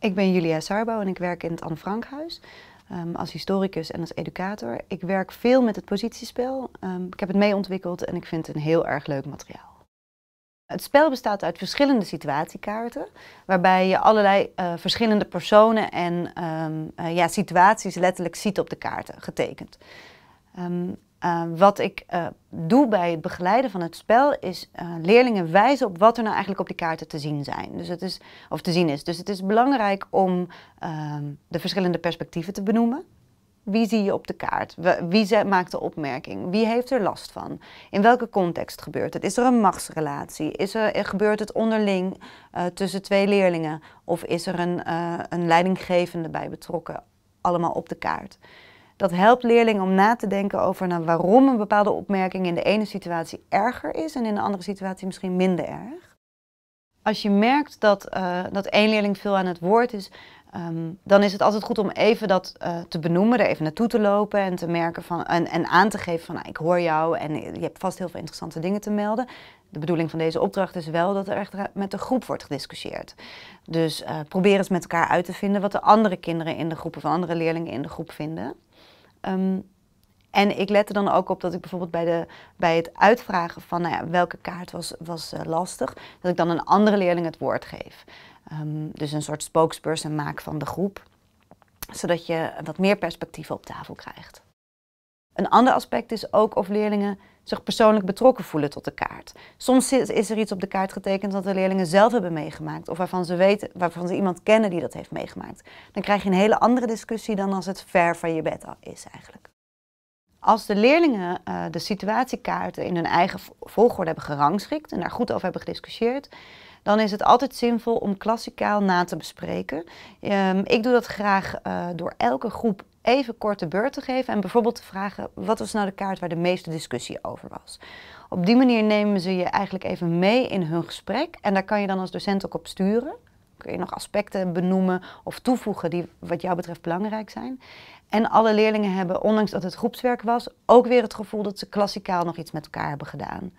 Ik ben Julia Sarbo en ik werk in het Anne Frankhuis um, als historicus en als educator. Ik werk veel met het positiespel. Ehm, ik heb het mee ontwikkeld en ik vind het een heel erg leuk materiaal. Het spel bestaat uit verschillende situatiekaarten, waarbij je allerlei eh, verschillende personen en ehm, eh, ja, situaties letterlijk ziet op de kaarten, getekend. Ehm, wat ik eh, doe bij het begeleiden van het spel is eh, leerlingen wijzen op wat er nou eigenlijk op die kaarten te zien zijn. Dus het is, of te zien is. Dus het is belangrijk om ehm, de verschillende perspectieven te benoemen. Wie zie je op de kaart? Wie maakt de opmerking? Wie heeft er last van? In welke context gebeurt het? Is er een machtsrelatie? Is er, eh, gebeurt het onderling tussen twee leerlingen? Of is er een, een leidinggevende bij betrokken? Allemaal op de kaart. Dat helpt leerlingen om na te denken over nou, waarom een bepaalde opmerking in de ene situatie erger is en in de andere situatie misschien minder erg. Als je merkt dat, eh, dat één leerling veel aan het woord is, ehm, dan is het altijd goed om even dat eh, te benoemen, er even naartoe te lopen en te merken van, en, en aan te geven van nou, ik hoor jou en je hebt vast heel veel interessante dingen te melden. De bedoeling van deze opdracht is wel dat er echt met de groep wordt gediscussieerd. Dus eh, probeer eens met elkaar uit te vinden wat de andere kinderen in de groep van andere leerlingen in de groep vinden. Ehm, en ik lette dan ook op dat ik bijvoorbeeld bij, de, bij het uitvragen van nou ja, welke kaart was, was eh, lastig, dat ik dan een andere leerling het woord geef. Ehm, dus een soort spokesperson maak van de groep, zodat je wat meer perspectieven op tafel krijgt. Een ander aspect is ook of leerlingen zich persoonlijk betrokken voelen tot de kaart. Soms is er iets op de kaart getekend dat de leerlingen zelf hebben meegemaakt of waarvan ze weten, waarvan ze iemand kennen die dat heeft meegemaakt. Dan krijg je een hele andere discussie dan als het ver van je bed is eigenlijk. Als de leerlingen eh, de situatiekaarten in hun eigen volgorde hebben gerangschikt en daar goed over hebben gediscussieerd, dan is het altijd zinvol om klassikaal na te bespreken. Ehm, ik doe dat graag eh, door elke groep even kort de beurt te geven en bijvoorbeeld te vragen wat was nou de kaart waar de meeste discussie over was. Op die manier nemen ze je eigenlijk even mee in hun gesprek en daar kan je dan als docent ook op sturen. Kun je nog aspecten benoemen of toevoegen die wat jou betreft belangrijk zijn. En alle leerlingen hebben, ondanks dat het groepswerk was, ook weer het gevoel dat ze klassikaal nog iets met elkaar hebben gedaan.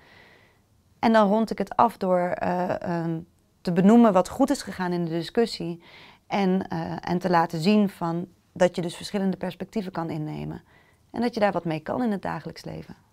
En dan rond ik het af door eh, ehm, te benoemen wat goed is gegaan in de discussie. En, eh, en te laten zien van dat je dus verschillende perspectieven kan innemen. En dat je daar wat mee kan in het dagelijks leven.